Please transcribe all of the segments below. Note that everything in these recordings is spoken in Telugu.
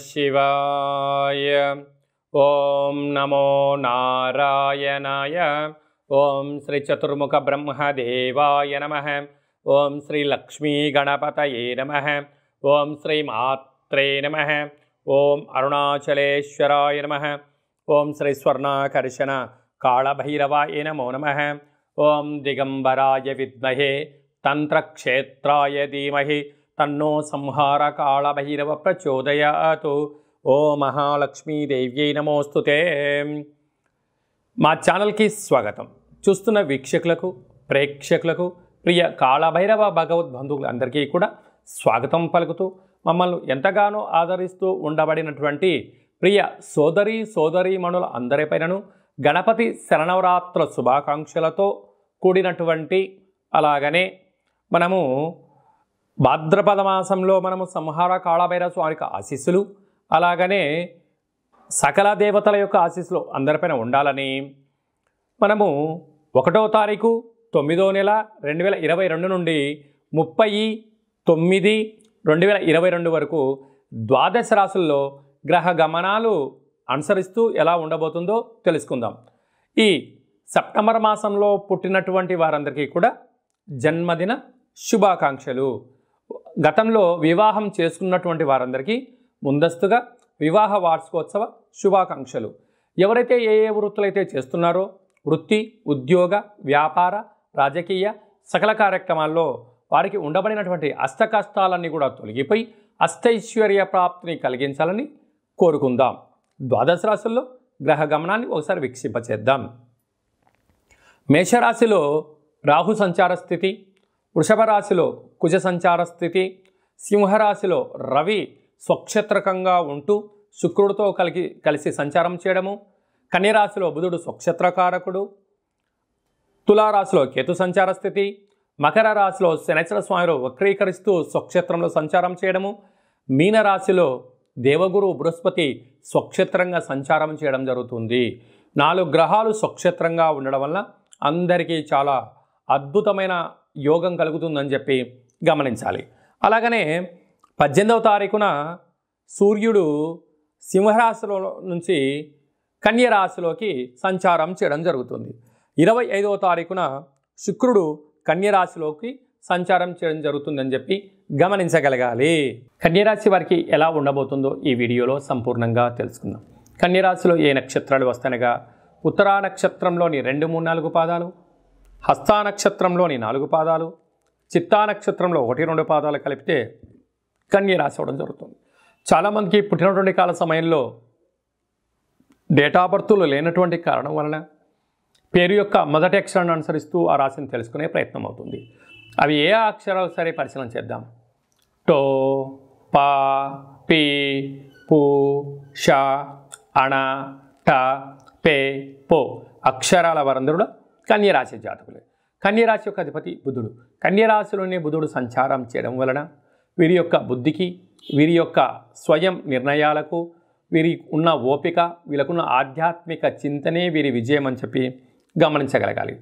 शिवाय ॐ नमो नारायणाय ॐ श्रीचतुर्मुखब्रह्मदेवाय नमः ॐ श्रीलक्ष्मीगणपतये नमः ॐ श्रीमात्रे नमः ॐ अरुणाचलेश्वराय नमः ॐ श्रीस्वर्णाकर्षण कालभैरवाय नमो नमः ॐ दिगम्बराय विद्महे तन्त्रक्षेत्राय धीमहि తన్నో సంహార కాళభైరవ ప్రచోదయాతు ఓ మహాలక్ష్మీదేవ్యై నమోస్తుతే మా ఛానల్కి స్వాగతం చూస్తున్న వీక్షకులకు ప్రేక్షకులకు ప్రియ కాళభైరవ భగవద్ బంధువులందరికీ కూడా స్వాగతం పలుకుతూ మమ్మల్ని ఎంతగానో ఆదరిస్తూ ఉండబడినటువంటి ప్రియ సోదరి సోదరీమణుల అందరిపైనను గణపతి శరణవరాత్ర శుభాకాంక్షలతో కూడినటువంటి అలాగనే మనము భాద్రపద మాసంలో మనము సంహార కాళభైర స్వామికి ఆశీస్సులు అలాగనే సకల దేవతల యొక్క ఆశీస్సులు అందరిపైన ఉండాలని మనము ఒకటో తారీఖు తొమ్మిదో నెల రెండు వేల ఇరవై రెండు నుండి ముప్పై తొమ్మిది రెండు వేల ఇరవై రెండు వరకు ద్వాదశ రాసుల్లో గ్రహ గమనాలు అనుసరిస్తూ ఎలా ఉండబోతుందో తెలుసుకుందాం ఈ సెప్టెంబర్ మాసంలో పుట్టినటువంటి వారందరికీ కూడా జన్మదిన శుభాకాంక్షలు గతంలో వివాహం చేసుకున్నటువంటి వారందరికీ ముందస్తుగా వివాహ వార్షికోత్సవ శుభాకాంక్షలు ఎవరైతే ఏ ఏ వృత్తులైతే చేస్తున్నారో వృత్తి ఉద్యోగ వ్యాపార రాజకీయ సకల కార్యక్రమాల్లో వారికి ఉండబడినటువంటి కష్టాలన్నీ కూడా తొలగిపోయి అష్టైశ్వర్య ప్రాప్తిని కలిగించాలని కోరుకుందాం ద్వాదశ రాశుల్లో గ్రహ గమనాన్ని ఒకసారి వీక్షింపచేద్దాం మేషరాశిలో రాహు సంచార స్థితి వృషభ రాశిలో కుజ సంచార స్థితి సింహరాశిలో రవి స్వక్షేత్రకంగా ఉంటూ శుక్రుడితో కలిగి కలిసి సంచారం చేయడము కన్యరాశిలో బుధుడు స్వక్షేత్రకారకుడు తులారాశిలో కేతు సంచార స్థితి మకర రాశిలో శనిచర స్వామిలు వక్రీకరిస్తూ స్వక్షేత్రంలో సంచారం చేయడము మీనరాశిలో దేవగురు బృహస్పతి స్వక్షేత్రంగా సంచారం చేయడం జరుగుతుంది నాలుగు గ్రహాలు స్వక్షేత్రంగా ఉండడం వల్ల అందరికీ చాలా అద్భుతమైన యోగం కలుగుతుందని చెప్పి గమనించాలి అలాగనే పద్దెనిమిదవ తారీఖున సూర్యుడు సింహరాశిలో నుంచి కన్యరాశిలోకి సంచారం చేయడం జరుగుతుంది ఇరవై ఐదవ తారీఖున శుక్రుడు కన్యరాశిలోకి సంచారం చేయడం జరుగుతుందని చెప్పి గమనించగలగాలి కన్యరాశి వారికి ఎలా ఉండబోతుందో ఈ వీడియోలో సంపూర్ణంగా తెలుసుకుందాం కన్యరాశిలో ఏ నక్షత్రాలు వస్తానగా ఉత్తరా నక్షత్రంలోని రెండు మూడు నాలుగు పాదాలు హస్తానక్షత్రంలోని నాలుగు పాదాలు చిత్తానక్షత్రంలో ఒకటి రెండు పాదాలు కలిపితే కన్య రాశి అవడం జరుగుతుంది చాలామందికి పుట్టినటువంటి కాల సమయంలో డేట్ ఆఫ్ బర్త్లు లేనటువంటి కారణం వలన పేరు యొక్క మొదటి అక్షరాన్ని అనుసరిస్తూ ఆ రాశిని తెలుసుకునే ప్రయత్నం అవుతుంది అవి ఏ అక్షరాలు సరే పరిశీలన చేద్దాం టో పా పి పు ష అణ ట పే పో అక్షరాల వరందరుడు కన్యరాశి జాతకులే కన్యరాశి యొక్క అధిపతి బుధుడు కన్యరాశిలోనే బుధుడు సంచారం చేయడం వలన వీరి యొక్క బుద్ధికి వీరి యొక్క స్వయం నిర్ణయాలకు వీరి ఉన్న ఓపిక వీళ్ళకున్న ఆధ్యాత్మిక చింతనే వీరి విజయం అని చెప్పి గమనించగలగాలి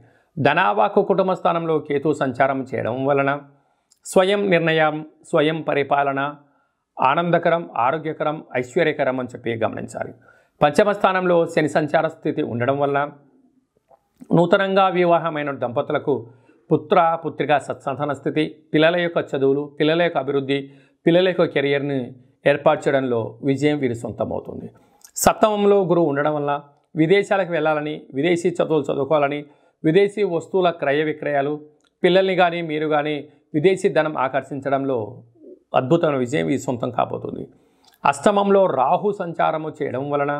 ధనావాకు కుటుంబ స్థానంలో కేతు సంచారం చేయడం వలన స్వయం నిర్ణయం స్వయం పరిపాలన ఆనందకరం ఆరోగ్యకరం ఐశ్వర్యకరం అని చెప్పి గమనించాలి పంచమ స్థానంలో శని సంచార స్థితి ఉండడం వలన నూతనంగా వివాహమైన దంపతులకు పుత్ర పుత్రిక సత్సంతాన స్థితి పిల్లల యొక్క చదువులు పిల్లల యొక్క అభివృద్ధి పిల్లల యొక్క కెరియర్ని ఏర్పాటు చేయడంలో విజయం వీరి సొంతమవుతుంది సప్తమంలో గురువు ఉండడం వల్ల విదేశాలకు వెళ్ళాలని విదేశీ చదువులు చదువుకోవాలని విదేశీ వస్తువుల క్రయ విక్రయాలు పిల్లల్ని కానీ మీరు కానీ విదేశీ ధనం ఆకర్షించడంలో అద్భుతమైన విజయం ఈ సొంతం కాబోతుంది అష్టమంలో రాహు సంచారము చేయడం వలన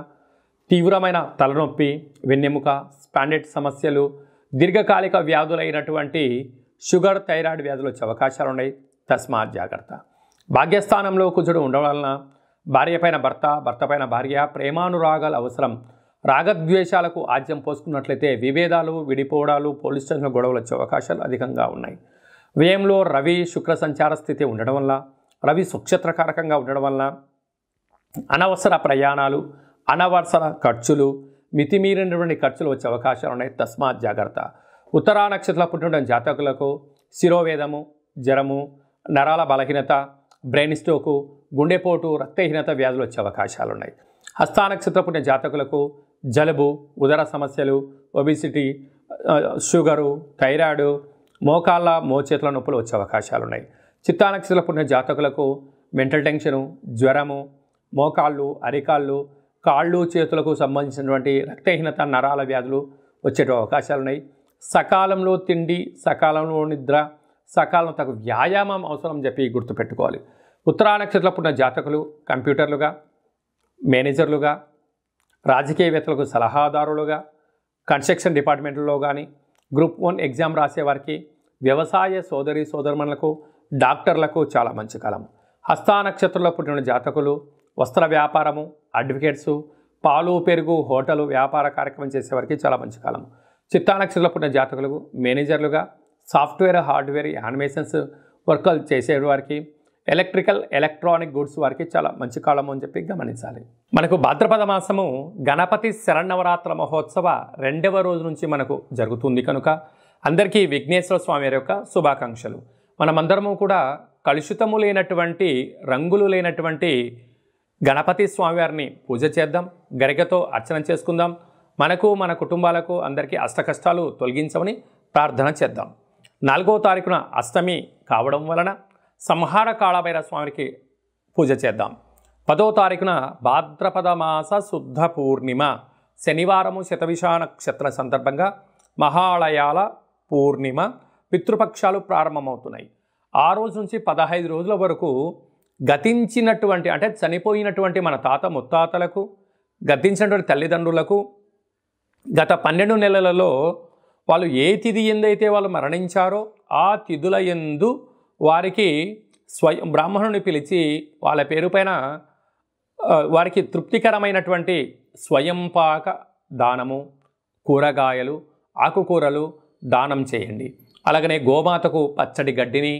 తీవ్రమైన తలనొప్పి వెన్నెముక స్పాండెట్ సమస్యలు దీర్ఘకాలిక వ్యాధులైనటువంటి షుగర్ థైరాయిడ్ వ్యాధులు వచ్చే అవకాశాలు ఉన్నాయి తస్మాత్ జాగ్రత్త భాగ్యస్థానంలో కుజుడు ఉండడం వలన భార్యపైన భర్త భర్త పైన భార్య ప్రేమానురాగాలు అవసరం రాగద్వేషాలకు ఆజ్యం పోసుకున్నట్లయితే విభేదాలు విడిపోవడాలు పోలీస్ స్టేషన్లో గొడవలు వచ్చే అవకాశాలు అధికంగా ఉన్నాయి వ్యయంలో రవి శుక్ర సంచార స్థితి ఉండడం వల్ల రవి సుక్షేత్రకారకంగా ఉండడం వల్ల అనవసర ప్రయాణాలు అనవసర ఖర్చులు మితిమీరినటువంటి ఖర్చులు వచ్చే అవకాశాలు ఉన్నాయి తస్మాత్ జాగ్రత్త ఉత్తరా నక్షత్రంలో పుట్టిన జాతకులకు శిరోవేదము జ్వరము నరాల బలహీనత బ్రెయిన్ స్ట్రోకు గుండెపోటు రక్తహీనత వ్యాధులు వచ్చే అవకాశాలు ఉన్నాయి హస్తా నక్షత్రం పుట్టిన జాతకులకు జలుబు ఉదర సమస్యలు ఒబిసిటీ షుగరు థైరాయిడు మోకాళ్ళ మోచేతుల నొప్పులు వచ్చే అవకాశాలు ఉన్నాయి చిత్తానక్షత్రం పుట్టిన జాతకులకు మెంటల్ టెన్షను జ్వరము మోకాళ్ళు అరికాళ్ళు కాళ్ళు చేతులకు సంబంధించినటువంటి రక్తహీనత నరాల వ్యాధులు వచ్చే అవకాశాలు ఉన్నాయి సకాలంలో తిండి సకాలంలో నిద్ర సకాలంలో తగు వ్యాయామం అవసరం చెప్పి గుర్తుపెట్టుకోవాలి ఉత్తరా నక్షత్రంలో పుట్టిన జాతకులు కంప్యూటర్లుగా మేనేజర్లుగా రాజకీయవేత్తలకు సలహాదారులుగా కన్స్ట్రక్షన్ డిపార్ట్మెంట్లో కానీ గ్రూప్ వన్ ఎగ్జామ్ రాసేవారికి వ్యవసాయ సోదరి సోదరుమణులకు డాక్టర్లకు చాలా మంచి కాలం హస్తా నక్షత్రంలో పుట్టిన జాతకులు వస్త్ర వ్యాపారము అడ్వకేట్సు పాలు పెరుగు హోటల్ వ్యాపార కార్యక్రమం చేసేవారికి చాలా మంచి కాలం చిత్తానక్షరంలో పుట్టిన జాతకులకు మేనేజర్లుగా సాఫ్ట్వేర్ హార్డ్వేర్ యానిమేషన్స్ వర్కలు చేసే వారికి ఎలక్ట్రికల్ ఎలక్ట్రానిక్ గుడ్స్ వారికి చాలా మంచి కాలం అని చెప్పి గమనించాలి మనకు భాద్రపద మాసము గణపతి శరణవరాత్ర మహోత్సవ రెండవ రోజు నుంచి మనకు జరుగుతుంది కనుక అందరికీ విఘ్నేశ్వర స్వామి యొక్క శుభాకాంక్షలు మనమందరము కూడా కలుషితము లేనటువంటి రంగులు లేనటువంటి గణపతి స్వామివారిని పూజ చేద్దాం గరికతో అర్చన చేసుకుందాం మనకు మన కుటుంబాలకు అందరికీ అష్టకష్టాలు తొలగించమని ప్రార్థన చేద్దాం నాలుగో తారీఖున అష్టమి కావడం వలన సంహార కాళభైర స్వామికి పూజ చేద్దాం పదో తారీఖున భాద్రపద మాస శుద్ధ పూర్ణిమ శనివారము శతవిషా నక్షత్ర సందర్భంగా మహాలయాల పూర్ణిమ పితృపక్షాలు ప్రారంభమవుతున్నాయి ఆ రోజు నుంచి పదహైదు రోజుల వరకు గతించినటువంటి అంటే చనిపోయినటువంటి మన తాత ముత్తాతలకు గతించినటువంటి తల్లిదండ్రులకు గత పన్నెండు నెలలలో వాళ్ళు ఏ తిథి ఎందైతే వాళ్ళు మరణించారో ఆ తిథుల ఎందు వారికి స్వయం బ్రాహ్మణుని పిలిచి వాళ్ళ పేరుపైన వారికి తృప్తికరమైనటువంటి స్వయంపాక దానము కూరగాయలు ఆకుకూరలు దానం చేయండి అలాగనే గోమాతకు పచ్చడి గడ్డిని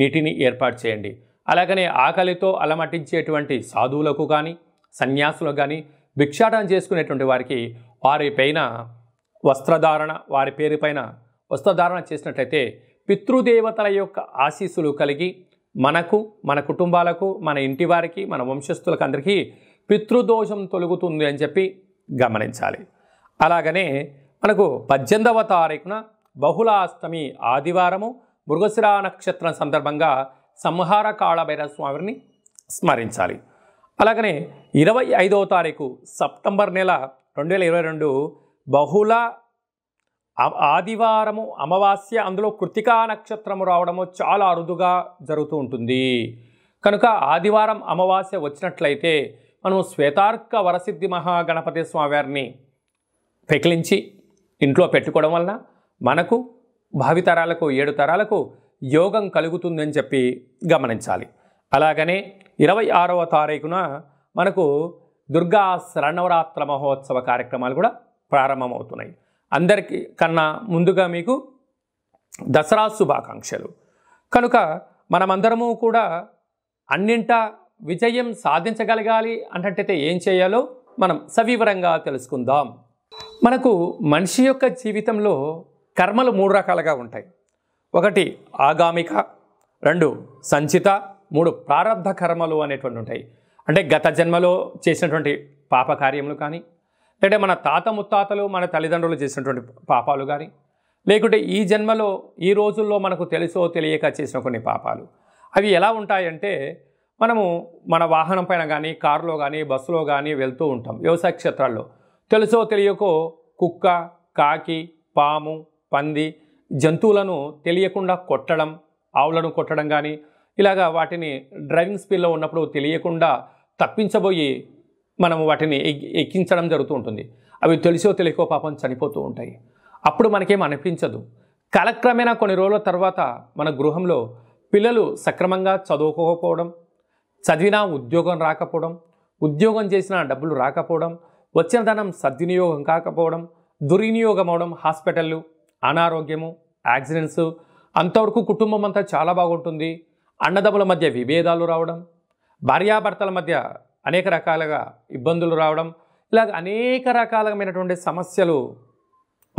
నీటిని ఏర్పాటు చేయండి అలాగనే ఆకలితో అలమటించేటువంటి సాధువులకు కానీ సన్యాసులకు కానీ భిక్షాటం చేసుకునేటువంటి వారికి వారిపైన వస్త్రధారణ వారి పేరుపైన వస్త్రధారణ చేసినట్లయితే పితృదేవతల యొక్క ఆశీస్సులు కలిగి మనకు మన కుటుంబాలకు మన ఇంటి వారికి మన వంశస్థులకు అందరికీ పితృదోషం తొలుగుతుంది అని చెప్పి గమనించాలి అలాగనే మనకు పద్దెనిమిదవ తారీఖున బహుళాష్టమి ఆదివారము మృగశిరా నక్షత్రం సందర్భంగా సంహార కాళభైర స్వామిని స్మరించాలి అలాగనే ఇరవై ఐదవ తారీఖు సెప్టెంబర్ నెల రెండు వేల ఇరవై రెండు బహుళ ఆదివారము అమావాస్య అందులో కృతికా నక్షత్రము రావడము చాలా అరుదుగా జరుగుతూ ఉంటుంది కనుక ఆదివారం అమావాస్య వచ్చినట్లయితే మనం శ్వేతార్క వరసిద్ధి మహాగణపతి స్వామివారిని పెకిలించి ఇంట్లో పెట్టుకోవడం వలన మనకు భావితరాలకు ఏడు తరాలకు యోగం కలుగుతుందని చెప్పి గమనించాలి అలాగనే ఇరవై ఆరవ తారీఖున మనకు దుర్గా శరణవరాత్ర మహోత్సవ కార్యక్రమాలు కూడా ప్రారంభమవుతున్నాయి అందరికీ కన్నా ముందుగా మీకు దసరా శుభాకాంక్షలు కనుక మనమందరము కూడా అన్నింట విజయం సాధించగలగాలి అంటే ఏం చేయాలో మనం సవివరంగా తెలుసుకుందాం మనకు మనిషి యొక్క జీవితంలో కర్మలు మూడు రకాలుగా ఉంటాయి ఒకటి ఆగామిక రెండు సంచిత మూడు ప్రారంభ కర్మలు అనేటువంటి ఉంటాయి అంటే గత జన్మలో చేసినటువంటి పాప కార్యములు కానీ లేదంటే మన తాత ముత్తాతలు మన తల్లిదండ్రులు చేసినటువంటి పాపాలు కానీ లేకుంటే ఈ జన్మలో ఈ రోజుల్లో మనకు తెలుసో తెలియక చేసిన కొన్ని పాపాలు అవి ఎలా ఉంటాయంటే మనము మన వాహనం పైన కానీ కారులో కానీ బస్సులో కానీ వెళ్తూ ఉంటాం వ్యవసాయ క్షేత్రాల్లో తెలుసో తెలియకో కుక్క కాకి పాము పంది జంతువులను తెలియకుండా కొట్టడం ఆవులను కొట్టడం కానీ ఇలాగా వాటిని డ్రైవింగ్ స్పీడ్లో ఉన్నప్పుడు తెలియకుండా తప్పించబోయి మనం వాటిని ఎక్కించడం జరుగుతూ ఉంటుంది అవి తెలిసో తెలియకో పాపం చనిపోతూ ఉంటాయి అప్పుడు మనకేం అనిపించదు కాలక్రమేణా కొన్ని రోజుల తర్వాత మన గృహంలో పిల్లలు సక్రమంగా చదువుకోకపోవడం చదివినా ఉద్యోగం రాకపోవడం ఉద్యోగం చేసిన డబ్బులు రాకపోవడం వచ్చిన ధనం సద్వినియోగం కాకపోవడం దుర్వినియోగం అవడం హాస్పిటళ్ళు అనారోగ్యము యాక్సిడెంట్స్ అంతవరకు కుటుంబం అంతా చాలా బాగుంటుంది అన్నదమ్ముల మధ్య విభేదాలు రావడం భార్యాభర్తల మధ్య అనేక రకాలుగా ఇబ్బందులు రావడం ఇలాగ అనేక రకాలమైనటువంటి సమస్యలు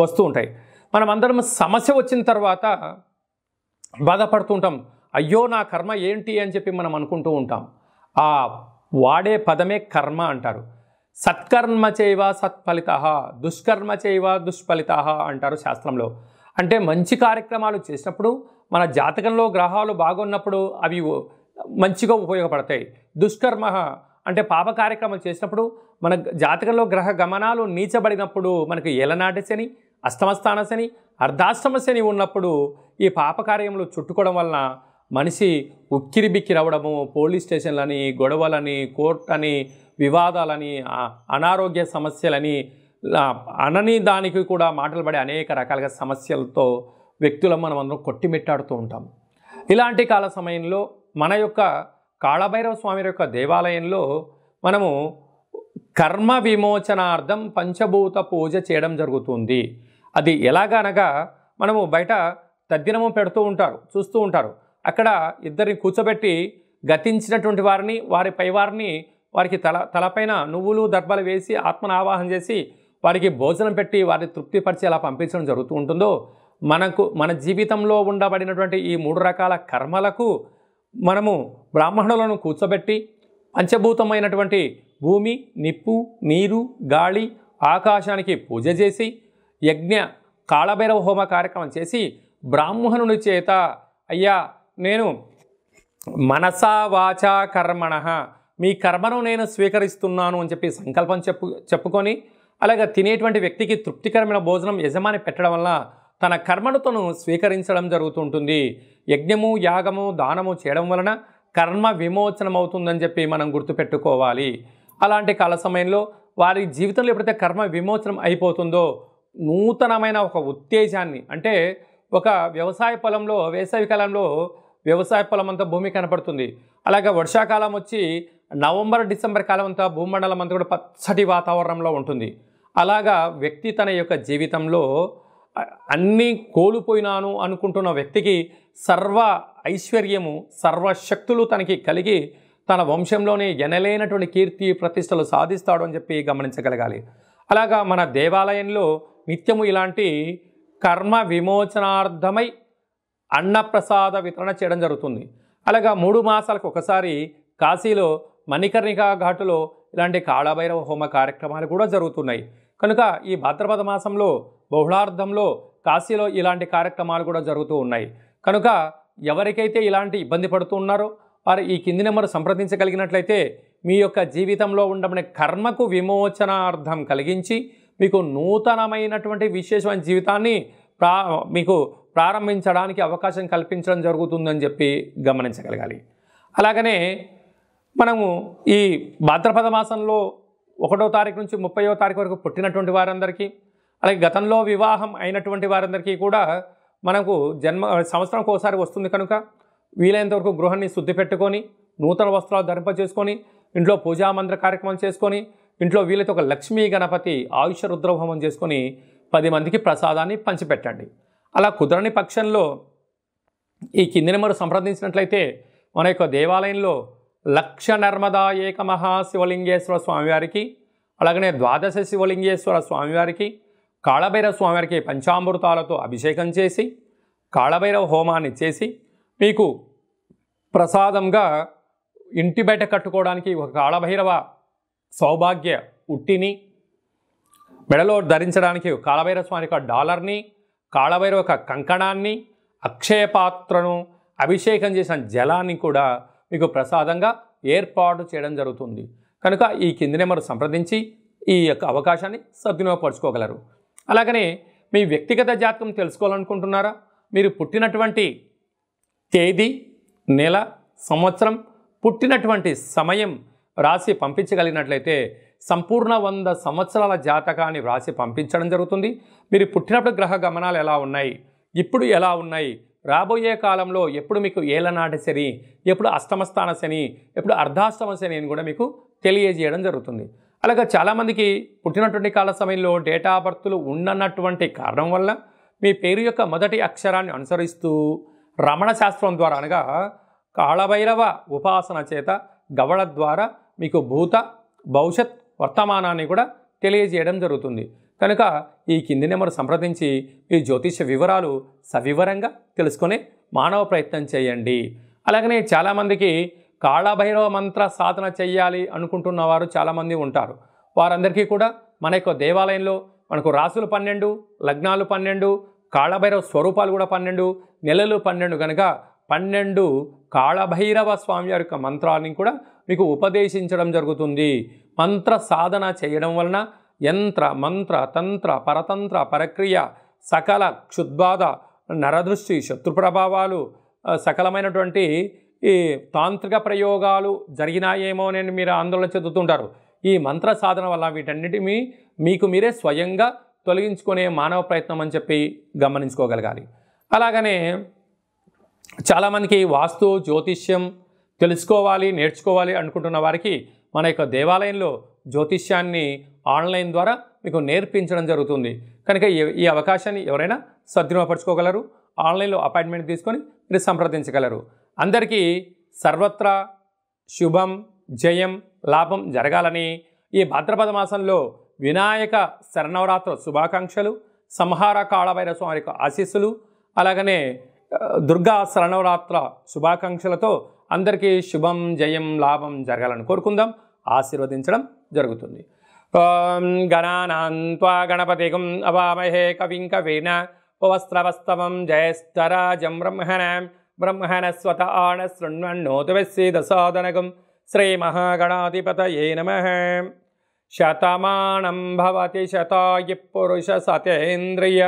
వస్తూ ఉంటాయి మనం అందరం సమస్య వచ్చిన తర్వాత బాధపడుతూ ఉంటాం అయ్యో నా కర్మ ఏంటి అని చెప్పి మనం అనుకుంటూ ఉంటాం ఆ వాడే పదమే కర్మ అంటారు సత్కర్మ చేయవా సత్ఫలిత దుష్కర్మ చేయవా దుష్ఫలిత అంటారు శాస్త్రంలో అంటే మంచి కార్యక్రమాలు చేసినప్పుడు మన జాతకంలో గ్రహాలు బాగున్నప్పుడు అవి మంచిగా ఉపయోగపడతాయి దుష్కర్మ అంటే పాప కార్యక్రమాలు చేసినప్పుడు మన జాతకంలో గ్రహ గమనాలు నీచబడినప్పుడు మనకు ఏలనాటి శని అష్టమస్థాన శని అర్ధాశ్రమ శని ఉన్నప్పుడు ఈ పాప కార్యములు చుట్టుకోవడం వలన మనిషి ఉక్కిరి బిక్కిరవడము పోలీస్ స్టేషన్లని గొడవలని అని వివాదాలని అనారోగ్య సమస్యలని అనని దానికి కూడా మాటలు పడే అనేక రకాలుగా సమస్యలతో వ్యక్తుల మనం అందరం కొట్టిమెట్టాడుతూ ఉంటాం ఇలాంటి కాల సమయంలో మన యొక్క కాళభైరవ స్వామి యొక్క దేవాలయంలో మనము కర్మ విమోచనార్థం పంచభూత పూజ చేయడం జరుగుతుంది అది ఎలాగనగా మనము బయట తద్దినము పెడుతూ ఉంటారు చూస్తూ ఉంటారు అక్కడ ఇద్దరిని కూర్చోబెట్టి గతించినటువంటి వారిని వారి పైవారిని వారికి తల తలపైన నువ్వులు దర్భలు వేసి ఆత్మనావాహన చేసి వారికి భోజనం పెట్టి వారిని తృప్తిపరిచి అలా పంపించడం జరుగుతూ ఉంటుందో మనకు మన జీవితంలో ఉండబడినటువంటి ఈ మూడు రకాల కర్మలకు మనము బ్రాహ్మణులను కూర్చోబెట్టి పంచభూతమైనటువంటి భూమి నిప్పు నీరు గాలి ఆకాశానికి పూజ చేసి యజ్ఞ కాళభైరవ హోమ కార్యక్రమం చేసి బ్రాహ్మణుని చేత అయ్యా నేను మనసా వాచా కర్మణ మీ కర్మను నేను స్వీకరిస్తున్నాను అని చెప్పి సంకల్పం చెప్పు చెప్పుకొని అలాగే తినేటువంటి వ్యక్తికి తృప్తికరమైన భోజనం యజమాని పెట్టడం వల్ల తన కర్మను తను స్వీకరించడం జరుగుతుంటుంది యజ్ఞము యాగము దానము చేయడం వలన కర్మ విమోచనం అవుతుందని చెప్పి మనం గుర్తుపెట్టుకోవాలి అలాంటి కాల సమయంలో వారి జీవితంలో ఎప్పుడైతే కర్మ విమోచనం అయిపోతుందో నూతనమైన ఒక ఉత్తేజాన్ని అంటే ఒక వ్యవసాయ పొలంలో వేసవి కాలంలో వ్యవసాయ పొలం అంతా భూమి కనపడుతుంది అలాగే వర్షాకాలం వచ్చి నవంబర్ డిసెంబర్ కాలం అంతా భూమండలం అంతా కూడా పచ్చటి వాతావరణంలో ఉంటుంది అలాగా వ్యక్తి తన యొక్క జీవితంలో అన్నీ కోల్పోయినాను అనుకుంటున్న వ్యక్తికి సర్వ ఐశ్వర్యము సర్వశక్తులు తనకి కలిగి తన వంశంలోనే ఎనలేనటువంటి కీర్తి ప్రతిష్టలు సాధిస్తాడు అని చెప్పి గమనించగలగాలి అలాగా మన దేవాలయంలో నిత్యము ఇలాంటి కర్మ విమోచనార్థమై అన్నప్రసాద వితరణ చేయడం జరుగుతుంది అలాగా మూడు మాసాలకు ఒకసారి కాశీలో మణికర్ణికా ఘాటులో ఇలాంటి కాళభైరవ హోమ కార్యక్రమాలు కూడా జరుగుతున్నాయి కనుక ఈ భాద్రపద మాసంలో బహుళార్థంలో కాశీలో ఇలాంటి కార్యక్రమాలు కూడా జరుగుతూ ఉన్నాయి కనుక ఎవరికైతే ఇలాంటి ఇబ్బంది పడుతూ ఉన్నారో వారు ఈ కింది నెంబర్ సంప్రదించగలిగినట్లయితే మీ యొక్క జీవితంలో ఉండమనే కర్మకు విమోచనార్థం కలిగించి మీకు నూతనమైనటువంటి విశేషమైన జీవితాన్ని ప్రా మీకు ప్రారంభించడానికి అవకాశం కల్పించడం జరుగుతుందని చెప్పి గమనించగలగాలి అలాగనే మనము ఈ భాద్రపద మాసంలో ఒకటో తారీఖు నుంచి ముప్పయో తారీఖు వరకు పుట్టినటువంటి వారందరికీ అలాగే గతంలో వివాహం అయినటువంటి వారందరికీ కూడా మనకు జన్మ సంవత్సరం ఒకసారి వస్తుంది కనుక వీలైనంత వరకు గృహాన్ని శుద్ధి పెట్టుకొని నూతన వస్త్రాలు ధరింప చేసుకొని ఇంట్లో పూజామంత్ర కార్యక్రమం చేసుకొని ఇంట్లో వీలైతే ఒక లక్ష్మీ గణపతి ఆయుష రుద్రభోమం చేసుకొని పది మందికి ప్రసాదాన్ని పంచిపెట్టండి అలా కుదరని పక్షంలో ఈ కింది నెంబరు సంప్రదించినట్లయితే మన యొక్క దేవాలయంలో లక్ష నర్మదా ఏక మహాశివలింగేశ్వర స్వామివారికి అలాగనే ద్వాదశ శివలింగేశ్వర స్వామివారికి కాళభైర స్వామివారికి పంచామృతాలతో అభిషేకం చేసి కాళభైరవ హోమాన్ని చేసి మీకు ప్రసాదంగా ఇంటి బయట కట్టుకోవడానికి ఒక కాళభైరవ సౌభాగ్య ఉట్టిని మెడలో ధరించడానికి కాళభైరవ స్వామి యొక్క డాలర్ని కాళభైరవ యొక్క కంకణాన్ని అక్షయ పాత్రను అభిషేకం చేసిన జలాన్ని కూడా మీకు ప్రసాదంగా ఏర్పాటు చేయడం జరుగుతుంది కనుక ఈ కింది నెంబర్ సంప్రదించి ఈ యొక్క అవకాశాన్ని సద్వినియోగపరచుకోగలరు అలాగనే మీ వ్యక్తిగత జాతకం తెలుసుకోవాలనుకుంటున్నారా మీరు పుట్టినటువంటి తేదీ నెల సంవత్సరం పుట్టినటువంటి సమయం రాసి పంపించగలిగినట్లయితే సంపూర్ణ వంద సంవత్సరాల జాతకాన్ని వ్రాసి పంపించడం జరుగుతుంది మీరు పుట్టినప్పుడు గ్రహ గమనాలు ఎలా ఉన్నాయి ఇప్పుడు ఎలా ఉన్నాయి రాబోయే కాలంలో ఎప్పుడు మీకు ఏలనాటి శని ఎప్పుడు అష్టమస్థాన శని ఎప్పుడు అర్ధాష్టమ శని అని కూడా మీకు తెలియజేయడం జరుగుతుంది అలాగే చాలామందికి పుట్టినటువంటి కాల సమయంలో డేటా బర్త్లు ఉండనటువంటి కారణం వల్ల మీ పేరు యొక్క మొదటి అక్షరాన్ని అనుసరిస్తూ రమణ శాస్త్రం ద్వారా అనగా కాళభైరవ ఉపాసన చేత గవళ ద్వారా మీకు భూత భవిష్యత్ వర్తమానాన్ని కూడా తెలియజేయడం జరుగుతుంది కనుక ఈ కింది నెంబర్ సంప్రదించి మీ జ్యోతిష వివరాలు సవివరంగా తెలుసుకొని మానవ ప్రయత్నం చేయండి అలాగనే చాలామందికి కాళభైరవ మంత్ర సాధన చేయాలి అనుకుంటున్న వారు చాలామంది ఉంటారు వారందరికీ కూడా మన యొక్క దేవాలయంలో మనకు రాసులు పన్నెండు లగ్నాలు పన్నెండు కాళభైరవ స్వరూపాలు కూడా పన్నెండు నెలలు పన్నెండు కనుక పన్నెండు కాళభైరవ స్వామి యొక్క మంత్రాలను కూడా మీకు ఉపదేశించడం జరుగుతుంది మంత్ర సాధన చేయడం వలన యంత్ర మంత్ర తంత్ర పరతంత్ర పరక్రియ సకల క్షుద్బాధ నరదృష్టి శత్రు ప్రభావాలు సకలమైనటువంటి ఈ తాంత్రిక ప్రయోగాలు జరిగినాయేమో నేను మీరు ఆందోళన చెందుతుంటారు ఈ మంత్ర సాధన వల్ల వీటన్నిటిని మీకు మీరే స్వయంగా తొలగించుకునే మానవ ప్రయత్నం అని చెప్పి గమనించుకోగలగాలి అలాగనే చాలామందికి వాస్తు జ్యోతిష్యం తెలుసుకోవాలి నేర్చుకోవాలి అనుకుంటున్న వారికి మన యొక్క దేవాలయంలో జ్యోతిష్యాన్ని ఆన్లైన్ ద్వారా మీకు నేర్పించడం జరుగుతుంది కనుక ఈ అవకాశాన్ని ఎవరైనా సద్వినియోగపరచుకోగలరు ఆన్లైన్లో అపాయింట్మెంట్ తీసుకొని మీరు సంప్రదించగలరు అందరికీ సర్వత్రా శుభం జయం లాభం జరగాలని ఈ భద్రపద మాసంలో వినాయక శరణవరాత్ర శుభాకాంక్షలు సంహార కాళవైర స్వామి యొక్క ఆశీస్సులు అలాగనే దుర్గా శరణవరాత్ర శుభాకాంక్షలతో అందరికీ శుభం జయం లాభం జరగాలని కోరుకుందాం ఆశీర్వదించడం జరుగుతుంది ఓం గణానా గణపతి అవామహే కవిం కవిన ఉపవస్త్రవస్తవం జయస్తరాజం బ్రహ్మణ బ్రహ్మణస్వత ఆణ శృణ్వన్నోతువెస్సీదసాదనకం శ్రీమహాగణాధిపతయే నమ శతమానం భవతి శతాయి పురుష సతేంద్రియ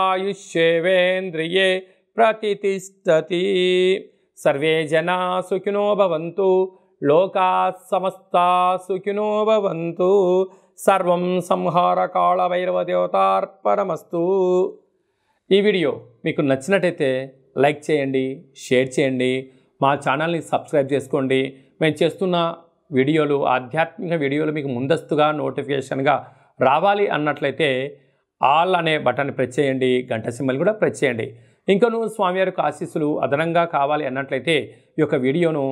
ఆయుష్యేంద్రియే ప్రతిష్టతి సర్వే జనా సుఖినో భవంతు లోకా సమస్త సుఖినోభవంతు సర్వం సంహార కాళ వైరవ దేవతార్పణమస్తు ఈ వీడియో మీకు నచ్చినట్టయితే లైక్ చేయండి షేర్ చేయండి మా ఛానల్ని సబ్స్క్రైబ్ చేసుకోండి మేము చేస్తున్న వీడియోలు ఆధ్యాత్మిక వీడియోలు మీకు ముందస్తుగా నోటిఫికేషన్గా రావాలి అన్నట్లయితే ఆల్ అనే బటన్ ప్రెస్ చేయండి గంట సింబల్ కూడా ప్రెస్ చేయండి ఇంకనూ స్వామివారికి ఆశీస్సులు అదనంగా కావాలి అన్నట్లయితే ఈ యొక్క వీడియోను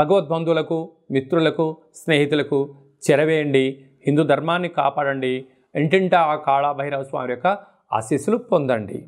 భగవద్బంధువులకు మిత్రులకు స్నేహితులకు చెరవేయండి హిందూ ధర్మాన్ని కాపాడండి ఇంటింటా ఆ కాళాభైరవ స్వామి యొక్క ఆశీస్సులు పొందండి